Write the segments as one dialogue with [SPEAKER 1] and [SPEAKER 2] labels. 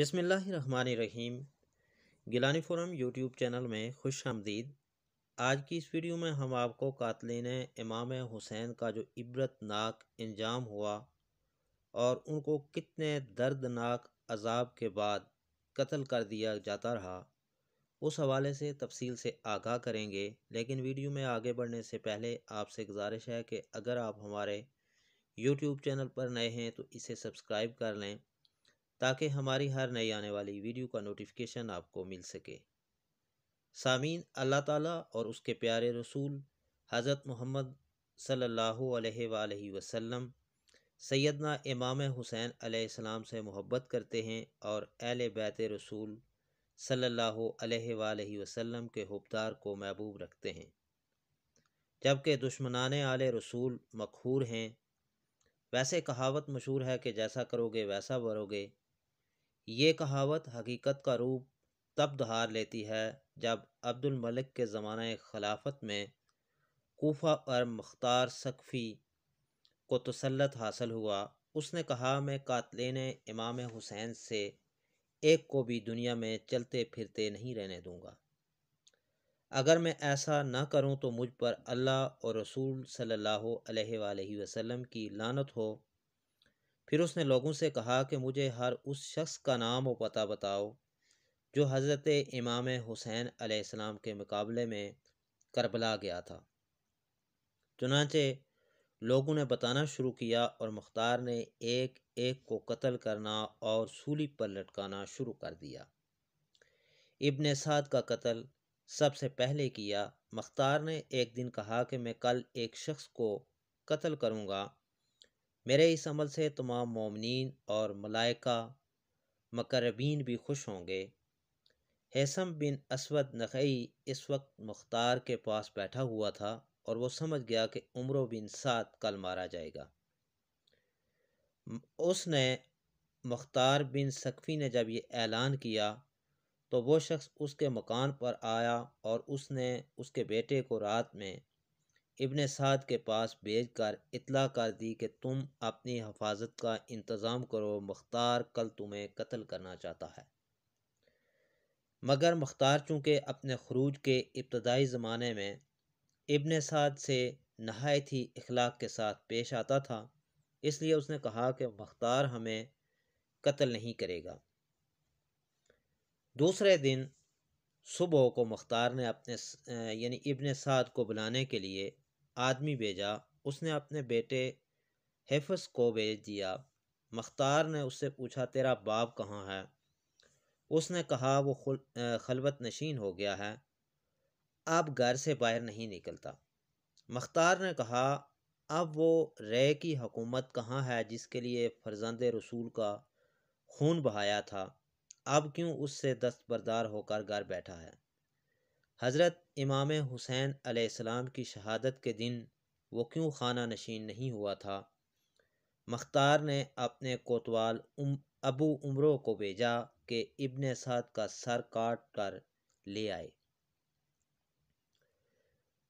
[SPEAKER 1] बिसमीम Gilani forum YouTube channel में खुश आमदीद आज की इस वीडियो में हम आपको कातलिन इमाम हुसैन का जो इबरतनाक इंजाम हुआ और उनको कितने दर्दनाक अजाब के बाद कत्ल कर दिया जाता रहा उस हवाले से तफसील से आगाह करेंगे लेकिन वीडियो में आगे बढ़ने से पहले आपसे गुजारिश है कि अगर आप हमारे यूट्यूब चैनल पर नए हैं तो इसे सब्सक्राइब कर लें ताकि हमारी हर नई आने वाली वीडियो का नोटिफिकेशन आपको मिल सके सामीन अल्लाह ताला और उसके प्यारे रसूल हज़रत मोहम्मद सल्लल्लाहु अलैहि वसल्लम सैदना इमाम हुसैन अलैहिस्सलाम से मोहब्बत करते हैं और अहल बैत रसूल सल्लल्लाहु अलैहि वसल्लम के हुबदार को महबूब रखते हैं जबकि दुश्मनान आल रसूल मखहूर हैं वैसे कहावत मशहूर है कि जैसा करोगे वैसा बरोगे ये कहावत हकीकत का रूप तब धार लेती है जब अब्दुल मलिक के ज़माने खिलाफत में कोफा और मख्तार सकफ़ी को तसलत हासिल हुआ उसने कहा मैं कातलिन इमाम हुसैन से एक को भी दुनिया में चलते फिरते नहीं रहने दूंगा अगर मैं ऐसा ना करूं तो मुझ पर अल्लाह और रसूल सल्लल्लाहु अलैहि वसल्लम की लानत हो फिर उसने लोगों से कहा कि मुझे हर उस शख्स का नाम व पता बताओ जो हज़रत इमाम हुसैन आसमाम के मुकाबले में करबला गया था चुनाचे लोगों ने बताना शुरू किया और मुख्तार ने एक एक को कत्ल करना और सूली पर लटकाना शुरू कर दिया इबन साद का कत्ल सबसे पहले किया मख्तार ने एक दिन कहा कि मैं कल एक शख्स को कत्ल करूँगा मेरे इस अमल से तमाम मोमिन और मलाइका मकरबीन भी खुश होंगे हैसम बिन असवद नखई इस वक्त मुख्तार के पास बैठा हुआ था और वो समझ गया कि उम्र बिन सात कल मारा जाएगा उसने मुख्तार बिन सकफ़ी ने जब ये ऐलान किया तो वो शख्स उसके मकान पर आया और उसने उसके बेटे को रात में इबन साद के पास भेज कर इतला कर दी कि तुम अपनी हफाजत का इंतज़ाम करो मख्तार कल तुम्हें कत्ल करना चाहता है मगर मख्तार चूँकि अपने खरूज के इब्तदाई ज़माने में इबन साद से नहायत ही इखलाक के साथ पेश आता था इसलिए उसने कहा कि मुख्तार हमें कत्ल नहीं करेगा दूसरे दिन सुबह को मख्तार ने अपने यानी इबन साद को बुलाने के लिए आदमी भेजा उसने अपने बेटे हेफस को भेज दिया मख्तार ने उससे पूछा तेरा बाप कहाँ है उसने कहा वो खलबत नशीन हो गया है अब घर से बाहर नहीं निकलता मख्तार ने कहा अब वो रे की हकूमत कहाँ है जिसके लिए फर्जंद रसूल का खून बहाया था अब क्यों उससे दस्तबरदार होकर घर बैठा है हज़रत इमाम हुसैन आसमाम की शहादत के दिन वो क्यों खाना नशीन नहीं हुआ था मख्तार ने अपने कोतवाल उम, अबू उमरों को भेजा कि इबन साद का सर काट कर ले आए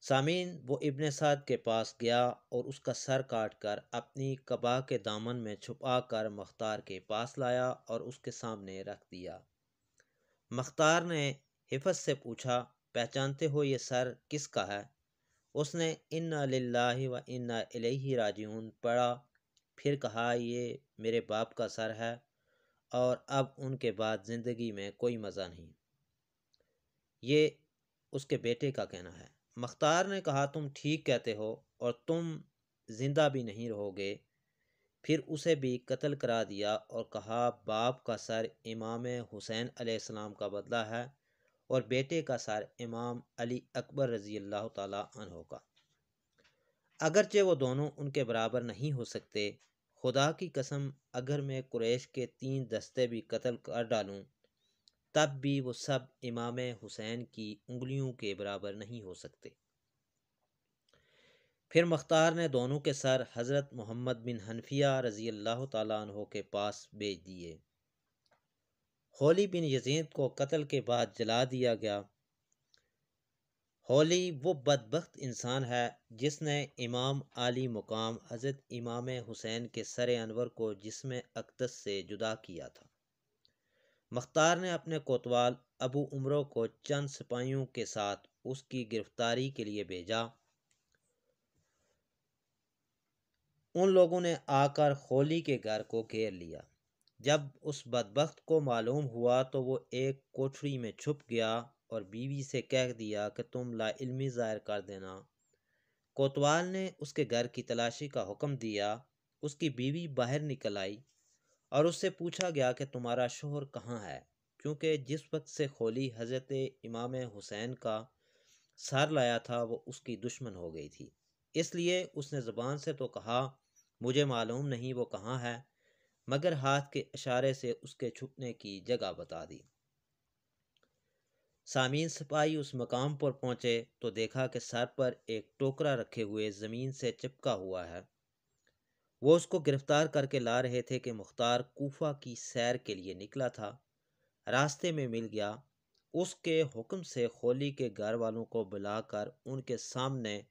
[SPEAKER 1] सामीन वो इबन साद के पास गया और उसका सर काट कर अपनी कबा के दामन में छुपा कर मख्तार के पास लाया और उसके सामने रख दिया मख्तार ने हिफत से पूछा पहचानते हो ये सर किसका है उसने इन्ना लाही व इन्ना इलेही राजून पढ़ा फिर कहा ये मेरे बाप का सर है और अब उनके बाद ज़िंदगी में कोई मज़ा नहीं ये उसके बेटे का कहना है मख्तार ने कहा तुम ठीक कहते हो और तुम ज़िंदा भी नहीं रहोगे फिर उसे भी कत्ल करा दिया और कहा बाप का सर इमाम हुसैन आसमाम का बदला है और बेटे का सार इमाम अली अकबर रज़ी अल्लाह तहों का अगरचे वो दोनों उनके बराबर नहीं हो सकते खुदा की कसम अगर मैं कुरैश के तीन दस्ते भी कत्ल कर डालूं तब भी वो सब इमाम हुसैन की उंगलियों के बराबर नहीं हो सकते फिर मख्तार ने दोनों के सर हज़रत मोहम्मद बिन हनफिया रज़ी अल्लाह तहों के पास भेज दिए होली बिन यजीद को कत्ल के बाद जला दिया गया होली वो बदबخت इंसान है जिसने इमाम आली मुकाम हज़रत इमाम हुसैन के सर अनवर को जिसम अकदस से जुदा किया था मख्तार ने अपने कोतवाल अबू उम्रों को चंद सिपाहियों के साथ उसकी गिरफ्तारी के लिए भेजा उन लोगों ने आकर होली के घर को घेर लिया जब उस बदबخت को मालूम हुआ तो वो एक कोठरी में छुप गया और बीवी से कह दिया कि तुम लाइलमी ज़ाहिर कर देना कोतवाल ने उसके घर की तलाशी का हुक्म दिया उसकी बीवी बाहर निकल आई और उससे पूछा गया कि तुम्हारा शोहर कहाँ है क्योंकि जिस वक्त से खोली हज़रत इमाम हुसैन का सर लाया था वो उसकी दुश्मन हो गई थी इसलिए उसने ज़बान से तो कहा मुझे मालूम नहीं वो कहाँ है मगर हाथ के इशारे से उसके छुपने की जगह बता दी सामीन सिपाही उस मकाम पर पहुंचे तो देखा कि सर पर एक टोकरा रखे हुए ज़मीन से चिपका हुआ है वो उसको गिरफ्तार करके ला रहे थे कि मुख्तार कोफा की सैर के लिए निकला था रास्ते में मिल गया उसके हुक्म से खोली के घर वालों को बुलाकर उनके सामने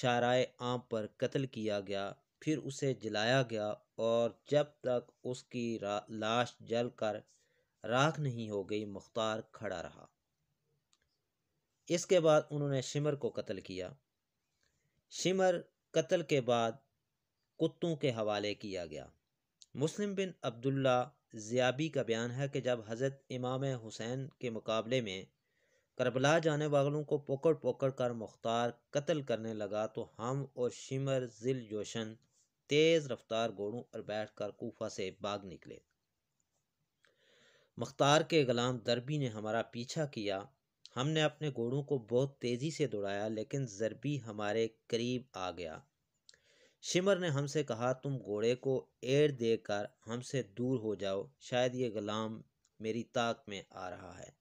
[SPEAKER 1] शारा आम पर कत्ल किया गया फिर उसे जलाया गया और जब तक उसकी लाश जल कर राख नहीं हो गई मुख्तार खड़ा रहा इसके बाद उन्होंने शिमर को कत्ल किया शिमर कत्ल के बाद कुत्तों के हवाले किया गया मुस्लिम बिन अब्दुल्ला जियाबी का बयान है कि जब हज़रत इमाम हुसैन के मुकाबले में करबला जाने वालों को पकड़ पकड़ कर मुख्तार कत्ल करने लगा तो हम और शिमर जिल जोशन तेज रफ्तार घोड़ों पर बैठकर कोफा से भाग निकले मख्तार के गुलाम दरबी ने हमारा पीछा किया हमने अपने घोड़ों को बहुत तेज़ी से दौड़ाया लेकिन जरबी हमारे करीब आ गया शिमर ने हमसे कहा तुम घोड़े को एड़ देकर हमसे दूर हो जाओ शायद ये गुलाम मेरी ताक में आ रहा है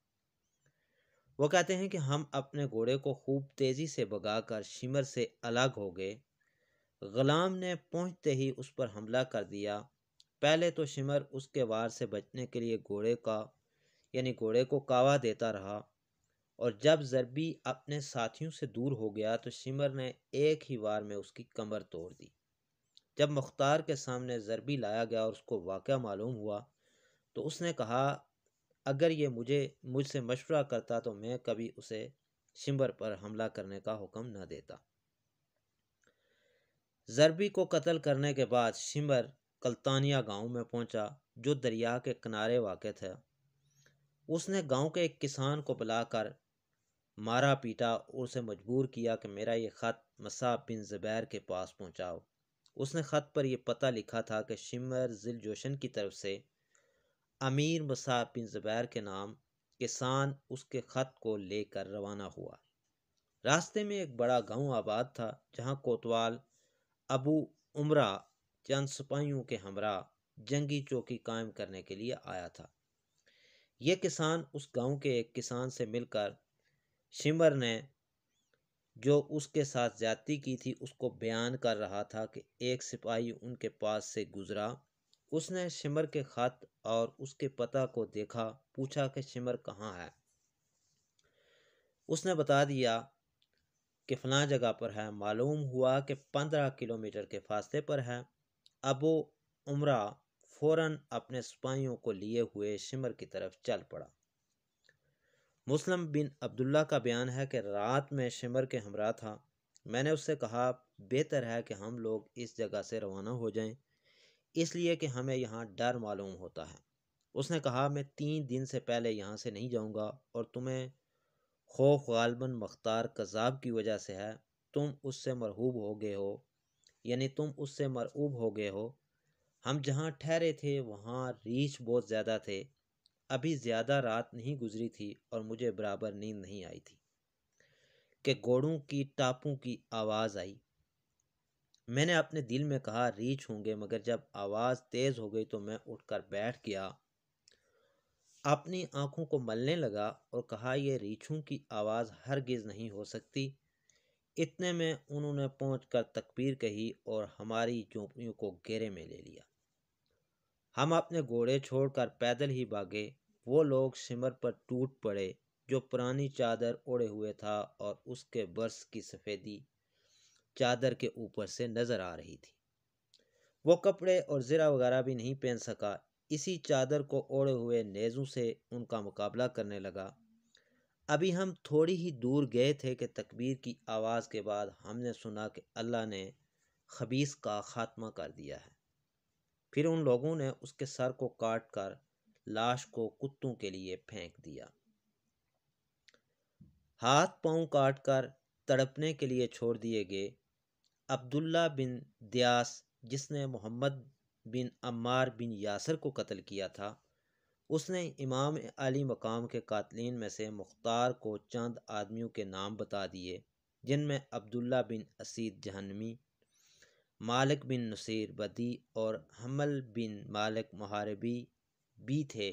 [SPEAKER 1] वो कहते हैं कि हम अपने घोड़े को खूब तेज़ी से भगाकर शिमर से अलग हो गए ग़ुलाम ने पहुंचते ही उस पर हमला कर दिया पहले तो शिमर उसके वार से बचने के लिए घोड़े का यानी घोड़े को कावा देता रहा और जब जरबी अपने साथियों से दूर हो गया तो शिमर ने एक ही वार में उसकी कमर तोड़ दी जब मुख्तार के सामने जरबी लाया गया और उसको वाक़ मालूम हुआ तो उसने कहा अगर ये मुझे मुझसे मशवरा करता तो मैं कभी उसे शिमर पर हमला करने का हुक्म न देता जरबी को कत्ल करने के बाद शिमर कल्तानिया गांव में पहुंचा जो दरिया के किनारे वाक़ था उसने गांव के एक किसान को बुलाकर मारा पीटा और उसे मजबूर किया कि मेरा ये ख़त मसा बिन जबैर के पास पहुंचाओ उसने ख़त पर यह पता लिखा था कि शिमर जिल जोशन की तरफ से अमीर मसा बिन जबैर के नाम किसान उसके ख़त को लेकर रवाना हुआ रास्ते में एक बड़ा गांव आबाद था जहां कोतवाल अबू उमरा चंद सिपाहियों के हमरा जंगी चौकी कायम करने के लिए आया था यह किसान उस गांव के एक किसान से मिलकर शिमर ने जो उसके साथ जाति की थी उसको बयान कर रहा था कि एक सिपाही उनके पास से गुजरा उसने शिमर के ख़त और उसके पता को देखा पूछा कि शिमर कहाँ है उसने बता दिया कि जगह पर है मालूम हुआ कि पंद्रह किलोमीटर के फासले पर है अबू उमरा फ़ौर अपने सिपाहियों को लिए हुए शिमर की तरफ चल पड़ा मुस्लिम बिन अब्दुल्ला का बयान है कि रात में शिमर के हमरा था मैंने उससे कहा बेहतर है कि हम लोग इस जगह से रवाना हो जाएं इसलिए कि हमें यहाँ डर मालूम होता है उसने कहा मैं तीन दिन से पहले यहाँ से नहीं जाऊँगा और तुम्हें खौफ गालबन मख्तार कज़ाब की वजह से है तुम उससे मरहूब हो गए हो यानी तुम उससे मरऊब हो गए हो हम जहाँ ठहरे थे वहाँ रीछ बहुत ज़्यादा थे अभी ज़्यादा रात नहीं गुजरी थी और मुझे बराबर नींद नहीं आई थी कि घोड़ों की टापों की आवाज़ आई मैंने अपने दिल में कहा रीछ होंगे मगर जब आवाज़ तेज़ हो गई तो मैं उठकर बैठ गया अपनी आंखों को मलने लगा और कहा यह रीछू की आवाज़ हरगिज़ नहीं हो सकती इतने में उन्होंने पहुँच कर तकबीर कही और हमारी झोंपड़ियों को घेरे में ले लिया हम अपने घोड़े छोड़कर पैदल ही भागे वो लोग सिमर पर टूट पड़े जो पुरानी चादर ओढ़े हुए था और उसके बर्स की सफ़ेदी चादर के ऊपर से नज़र आ रही थी वो कपड़े और ज़रा वगैरह भी नहीं पहन सका इसी चादर को ओढ़े हुए नेज़ों से उनका मुकाबला करने लगा अभी हम थोड़ी ही दूर गए थे कि तकबीर की आवाज़ के बाद हमने सुना कि अल्लाह ने खबीस का खात्मा कर दिया है फिर उन लोगों ने उसके सर को काट कर लाश को कुत्तों के लिए फेंक दिया हाथ पांव काट कर तड़पने के लिए छोड़ दिए गए अब्दुल्ला बिन दयास जिसने मोहम्मद बिन अम्मार बिन यासर को कत्ल किया था उसने इमाम अली मकाम के कातलिन में से मुख्तार को चंद आदमियों के नाम बता दिए जिनमें अब्दुल्ला बिन असीद जहनमी मालिक बिन नसीर बदी और हमल बिन मालिक महारबी भी थे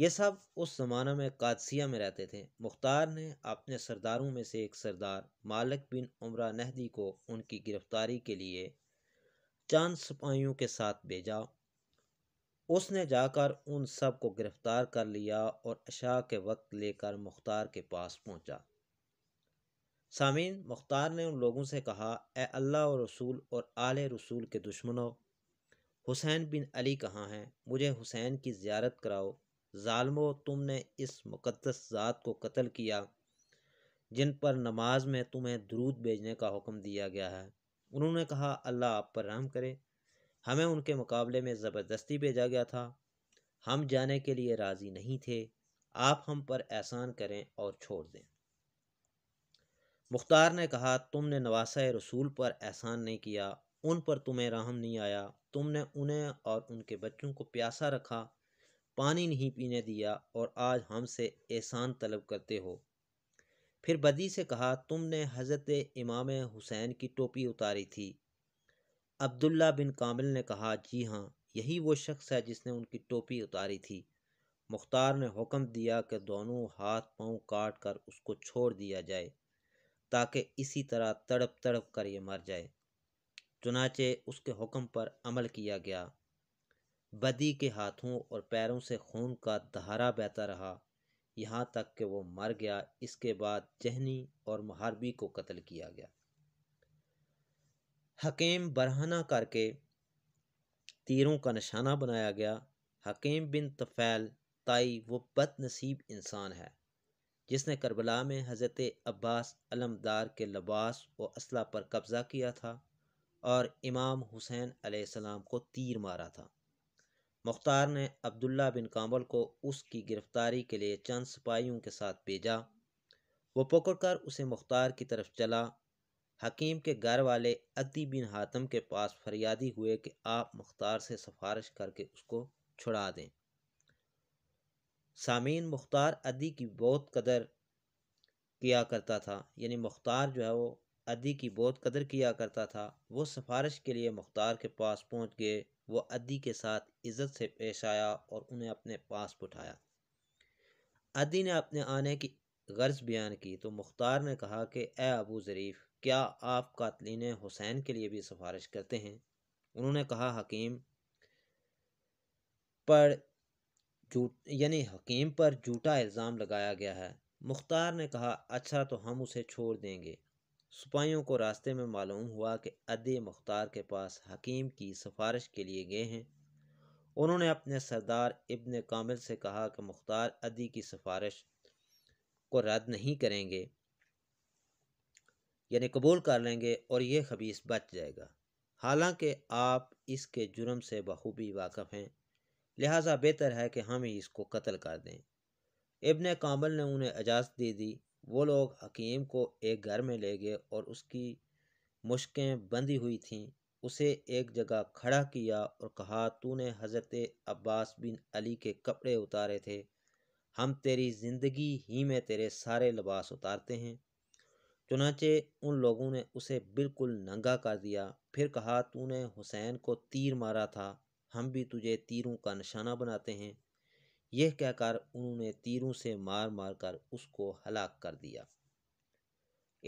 [SPEAKER 1] ये सब उस ज़माना में कादसिया में रहते थे मुख्तार ने अपने सरदारों में से एक सरदार मालिक बिन उमरा नहदी को उनकी गिरफ़्तारी के लिए चंद सिपाहियों के साथ भेजा उसने जाकर उन सब को गिरफ़्तार कर लिया और अशा के वक्त लेकर मुख्तार के पास पहुंचा सामीन मुख्तार ने उन लोगों से कहा ए अल्लाह और रसूल और आले रसूल के दुश्मनों हुसैन बिन अली कहाँ हैं मुझे हुसैन की ज़्यारत कराओ ालमो तुमने इस मुक़दस ज़ात को कत्ल किया जिन पर नमाज में तुम्हें दरूद भेजने का हुक्म दिया गया है उन्होंने कहा अल्लाह आप पर राम करे हमें उनके मुकाबले में ज़बरदस्ती भेजा गया था हम जाने के लिए राज़ी नहीं थे आप हम पर एहसान करें और छोड़ दें मुख्तार ने कहा तुमने नवासा रसूल पर एहसान नहीं किया उन पर तुम्हें रहम नहीं आया तुमने उन्हें और उनके बच्चों को प्यासा रखा पानी नहीं पीने दिया और आज हमसे एहसान तलब करते हो फिर बदी से कहा तुमने हज़रत इमाम हुसैन की टोपी उतारी थी अब्दुल्ला बिन कामिल ने कहा जी हाँ यही वो शख्स है जिसने उनकी टोपी उतारी थी मुख्तार ने हुक्म दिया कि दोनों हाथ पांव काट कर उसको छोड़ दिया जाए ताकि इसी तरह तड़प तड़प कर ये मर जाए चुनाचे उसके हुक्म पर अमल किया गया बदी के हाथों और पैरों से खून का दहारा बहता रहा यहाँ तक कि वो मर गया इसके बाद जहनी और महारबी को कत्ल किया गया हकीम बरहाना करके तीरों का निशाना बनाया गया हकीम बिन तफ़ैल ताई वो बदनसीब इंसान है जिसने करबला में हज़रत अब्बास अलमदार के लबास व असला पर कब्ज़ा किया था और इमाम हुसैन आसमाम को तीर मारा था मुख्तार ने अब्दुल्ला बिन कांबल को उसकी गिरफ्तारी के लिए चंद सिपाहियों के साथ भेजा वो पकड़कर उसे मुख्तार की तरफ चला हकीम के घर वाले अदी बिन हातम के पास फरियादी हुए कि आप मुख्तार से सिफारिश करके उसको छुड़ा दें सामीन मुख्तार अदी की बहुत कदर किया करता था यानी मुख्तार जो है वो अदी की बहुत कदर किया करता था वो सिफारिश के लिए मुख्तार के पास पहुंच गए वो अदी के साथ इज़्ज़त से पेश आया और उन्हें अपने पास उठाया अदी ने अपने आने की गर्ज बयान की तो मुख्तार ने कहा कि ए अबू ज़रीफ़ क्या आप कातलिन हुसैन के लिए भी सिफारिश करते हैं उन्होंने कहा हकीम पर यानी हकीम पर झूठा इल्ज़ाम लगाया गया है मुख्तार ने कहा अच्छा तो हम उसे छोड़ देंगे सिपाहियों को रास्ते में मालूम हुआ कि अदी मुख्तार के पास हकीम की सिफारिश के लिए गए हैं उन्होंने अपने सरदार इब्न कामिल से कहा कि मुख्तार अदी की सिफारिश को रद्द नहीं करेंगे यानी कबूल कर लेंगे और ये खबीस बच जाएगा हालांकि आप इसके जुर्म से बखूबी वाकफ़ हैं लिहाजा बेहतर है कि हम ही इसको कत्ल कर दें इब्न कामिल ने उन्हें इजाज़त दे दी वो लोग हकीम को एक घर में ले गए और उसकी मुश्कें बंधी हुई थीं उसे एक जगह खड़ा किया और कहा तूने हज़रत अब्बास बिन अली के कपड़े उतारे थे हम तेरी ज़िंदगी ही में तेरे सारे लबास उतारते हैं चुनाचे उन लोगों ने उसे बिल्कुल नंगा कर दिया फिर कहा तूने हुसैन को तीर मारा था हम भी तुझे तीरों का निशाना बनाते हैं यह कहकर उन्होंने तीरों से मार मार कर उसको हलाक कर दिया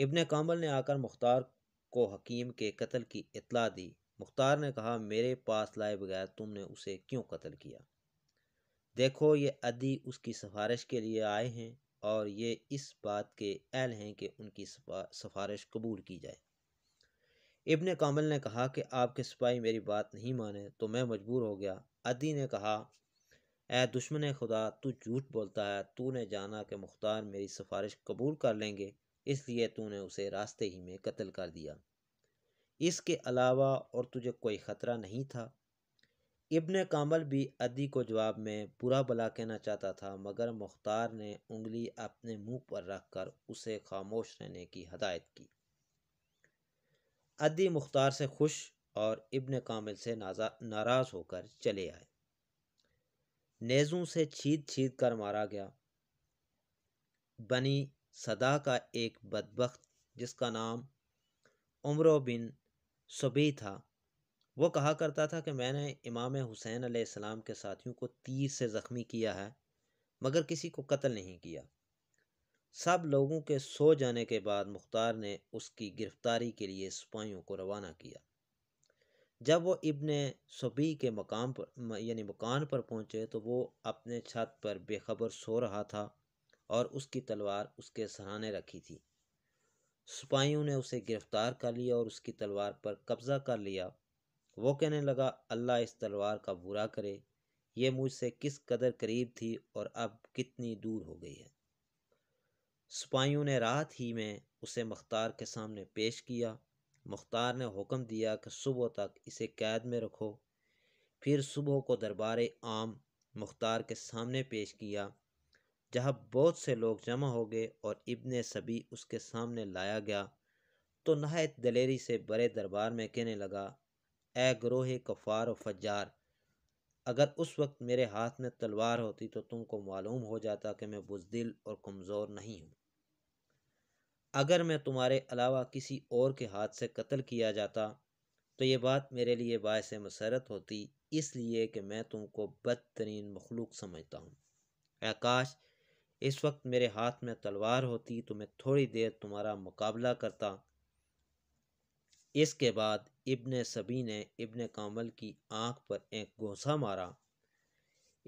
[SPEAKER 1] इब्ने कामल ने आकर मुख्तार को हकीम के कत्ल की इतला दी मुख्तार ने कहा मेरे पास लाए बगैर तुमने उसे क्यों कत्ल किया देखो ये अदी उसकी सिफारिश के लिए आए हैं और ये इस बात के अहल हैं कि उनकी सिफारिश कबूल की जाए इब्ने कामल ने कहा कि आपके सिपाही मेरी बात नहीं माने तो मैं मजबूर हो गया अदी ने कहा ए दुश्मन खुदा तू झूठ बोलता है तूने जाना कि मुख्तार मेरी सिफारिश कबूल कर लेंगे इसलिए तूने उसे रास्ते ही में कत्ल कर दिया इसके अलावा और तुझे कोई ख़तरा नहीं था इब्ने कामल भी अदी को जवाब में बुरा भला कहना चाहता था मगर मुख्तार ने उंगली अपने मुंह पर रखकर उसे खामोश रहने की हदायत की अदी मुख्तार से खुश और इब्ने कामिल से नाराज़ होकर चले आए नेज़ों से छीद छीद कर मारा गया बनी सदा का एक बदबخت जिसका नाम उम्र बिन सबी था वो कहा करता था कि मैंने इमाम हुसैन आसमाम के साथियों को तीर से ज़ख्मी किया है मगर किसी को कत्ल नहीं किया सब लोगों के सो जाने के बाद मुख्तार ने उसकी गिरफ़्तारी के लिए सिपाहियों को रवाना किया जब वो इब्न सभी के मकाम पर यानी मकान पर पहुँचे तो वो अपने छत पर बेखबर सो रहा था और उसकी तलवार उसके सराहने रखी थी सिपाहियों ने उसे गिरफ्तार कर लिया और उसकी तलवार पर कब्ज़ा कर लिया वो कहने लगा अल्लाह इस तलवार का बुरा करे ये मुझसे किस कदर करीब थी और अब कितनी दूर हो गई है सिपाहियों ने रात ही में उसे मख्तार के सामने पेश किया मुख्तार ने हुक्म दिया कि सुबह तक इसे कैद में रखो फिर सुबह को दरबार आम मुख्तार के सामने पेश किया जहाँ बहुत से लोग जमा हो गए और इबन सभी उसके सामने लाया गया तो नहायत दलेरी से बड़े दरबार में कहने लगा ए ग्रोह कफ़ार व फजार अगर उस वक्त मेरे हाथ में तलवार होती तो तुमको मालूम हो जाता कि मैं बुजदिल और कमज़ोर नहीं हूँ अगर मैं तुम्हारे अलावा किसी और के हाथ से कत्ल किया जाता तो ये बात मेरे लिए बायस मसरत होती इसलिए कि मैं तुमको बदतरीन मखलूक समझता हूँ आकाश इस वक्त मेरे हाथ में तलवार होती तो मैं थोड़ी देर तुम्हारा मुकाबला करता इसके बाद इब्ने सभी ने इब्न कामल की आंख पर एक घोंसा मारा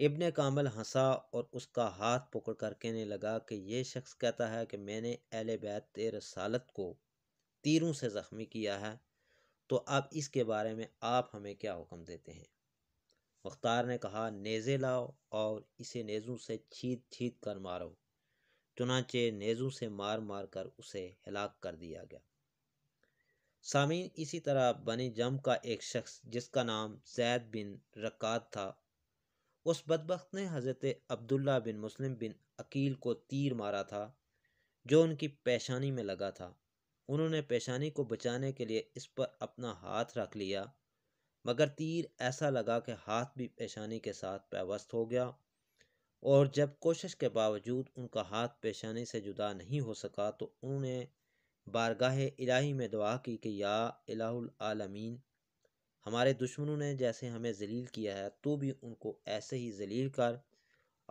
[SPEAKER 1] इबन कामल हंसा और उसका हाथ पकड़ कर कहने लगा कि यह शख्स कहता है कि मैंने अहल बैत रसालत को तीरों से ज़ख्मी किया है तो अब इसके बारे में आप हमें क्या हुक्म देते हैं मुख्तार ने कहा नेज़े लाओ और इसे नेज़ों से छीत छीत कर मारो चुनाचे नेज़ों से मार मार कर उसे हलाक कर दिया गया सामीन इसी तरह बनी जम का एक शख्स जिसका नाम जैद बिन रकात था उस बदबख्त ने हज़रत अब्दुल्ला बिन मुस्लिम बिन अकील को तीर मारा था जो उनकी पेशानी में लगा था उन्होंने पेशानी को बचाने के लिए इस पर अपना हाथ रख लिया मगर तीर ऐसा लगा कि हाथ भी पेशानी के साथ पैवस्त हो गया और जब कोशिश के बावजूद उनका हाथ पेशानी से जुदा नहीं हो सका तो उन्होंने बारगाह इलाही में दुआ की कि या इलाहुल आलमीन हमारे दुश्मनों ने जैसे हमें जलील किया है तो भी उनको ऐसे ही जलील कर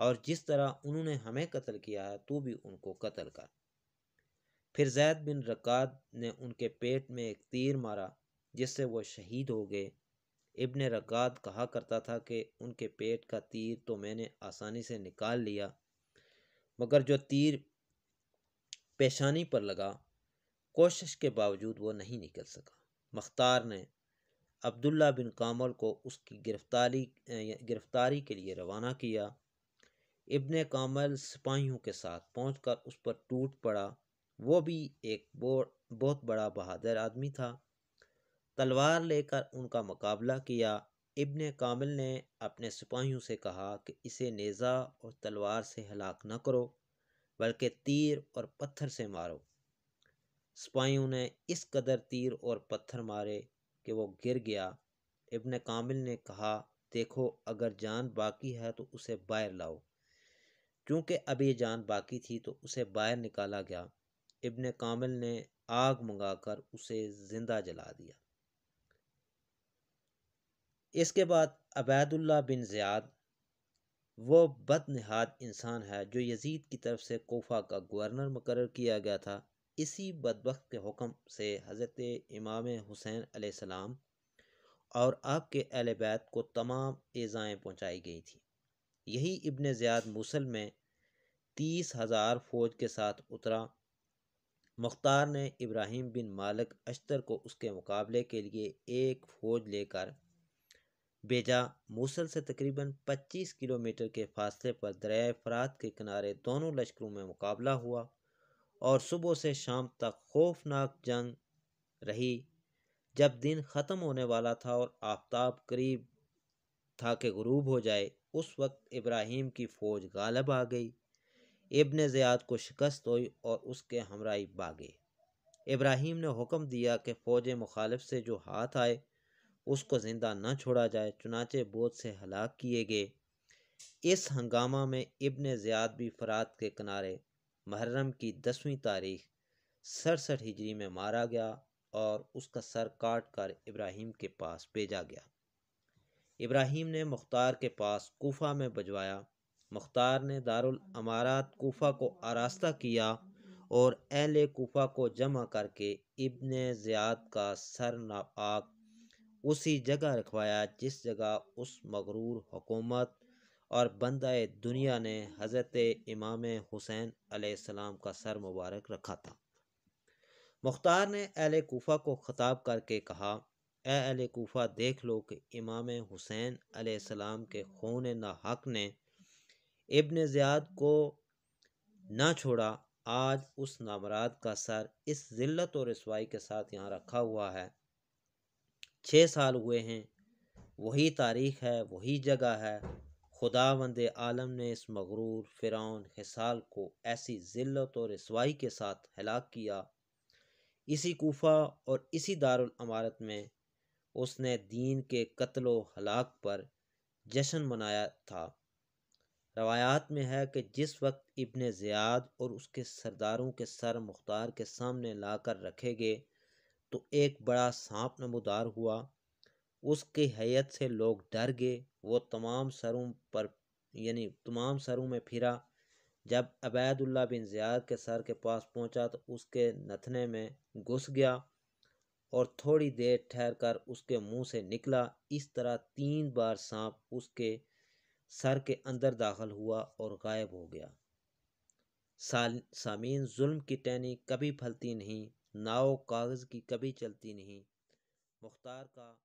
[SPEAKER 1] और जिस तरह उन्होंने हमें कत्ल किया है तो भी उनको कत्ल कर फिर जैद बिन रक़ाद ने उनके पेट में एक तीर मारा जिससे वो शहीद हो गए इबन रक़ाद कहा करता था कि उनके पेट का तीर तो मैंने आसानी से निकाल लिया मगर जो तीर पेशानी पर लगा कोशिश के बावजूद वो नहीं निकल सका मख्तार ने अब्दुल्ला बिन कामल को उसकी गिरफ्तारी गिरफ्तारी के लिए रवाना किया इब्ने कामल सिपाहियों के साथ पहुंचकर उस पर टूट पड़ा वो भी एक बहुत बड़ा बहादुर आदमी था तलवार लेकर उनका मुकाबला किया इब्ने कामिल ने अपने सिपाहियों से कहा कि इसे नेज़ा और तलवार से हलाक न करो बल्कि तीर और पत्थर से मारो सिपाहियों ने इस कदर तीर और पत्थर मारे कि वो गिर गया इबन कामिल ने कहा देखो अगर जान बाकी है तो उसे बाहर लाओ क्योंकि अभी जान बाकी थी तो उसे बाहर निकाला गया इबन कामिल ने आग मंगाकर उसे ज़िंदा जला दिया इसके बाद अबैदुल्ला बिन ज़ियाद वो बदनहाद इंसान है जो यजीद की तरफ से कोफा का गवर्नर मुकर किया गया था इसी बदबक के हुक्म से हज़रत इमाम हुसैन आसमाम और आपके अहल बैत को तमाम एज़ाएँ पहुँचाई गई थी यही इब्न ज़ियाद मूसल में तीस हज़ार फौज के साथ उतरा मुख्तार ने इब्राहिम बिन मालिक अश्तर को उसके मुकाबले के लिए एक फ़ौज लेकर भेजा मूसल से तकरीबन 25 किलोमीटर के फासले पर दरिया फरात के किनारे दोनों लश्करों में मुकाबला हुआ और सुबह से शाम तक खौफनाक जंग रही जब दिन ख़त्म होने वाला था और आफ्ताब करीब था कि गरूब हो जाए उस वक्त इब्राहिम की फ़ौज गालब आ गई इब्न ज़ियाद को शिकस्त हुई और उसके हमराई भागे इब्राहिम ने हुक्म दिया कि फ़ौज मुखालिफ से जो हाथ आए उसको ज़िंदा न छोड़ा जाए चुनाचे बोझ से हलाक किए गए इस हंगामा में इब्न ज़ियाद भी फरात के किनारे महरम की दसवीं तारीख सड़सठ हिजरी में मारा गया और उसका सर काट कर इब्राहिम के पास भेजा गया इब्राहिम ने मुख्तार के पास कोफा में भजवाया मुख्तार ने दारुल अमारात कोफा को आरास्ता किया और अहल कोफा को जमा करके इबन ज़ियाद का सर नापाक उसी जगह रखवाया जिस जगह उस मगरूर हुकूमत और बंदा दुनिया ने हज़रत इमाम हुसैन आसमाम का सर मुबारक रखा था मुख्तार ने अहल कोफ़ा को ख़ताब करके कहा अहल कोफ़ा देख लो कि इमाम हुसैन आसमाम के खून नाहक ने इब्न ज़्याद को ना छोड़ा आज उस नामराद का सर इस ज़िलत और रसवाई के साथ यहाँ रखा हुआ है छः साल हुए हैं वही तारीख है वही जगह है खुदा वंद आलम ने इस मगरूर फ़िरौन हिसाल को ऐसी ज़िल्त और रसवाई के साथ हलाक किया इसी कोफ़ा और इसी दारुल अमारत में उसने दीन के कत्लो हलाक पर जश्न मनाया था रवायात में है कि जिस वक्त इबन ज़ियाद और उसके सरदारों के सर मुख्तार के सामने लाकर रखे गए तो एक बड़ा सांप नमोदार हुआ उसकी हैत से लोग डर गए वो तमाम सरों पर यानी तमाम सरों में फिरा जब अबैदुल्ला बिन ज़ियाद के सर के पास पहुंचा तो उसके नथने में घुस गया और थोड़ी देर ठहर कर उसके मुंह से निकला इस तरह तीन बार सांप उसके सर के अंदर दाखिल हुआ और गायब हो गया साल सामीन जुल्म की टहनी कभी फलती नहीं नाव कागज़ की कभी चलती नहीं मुख्तार का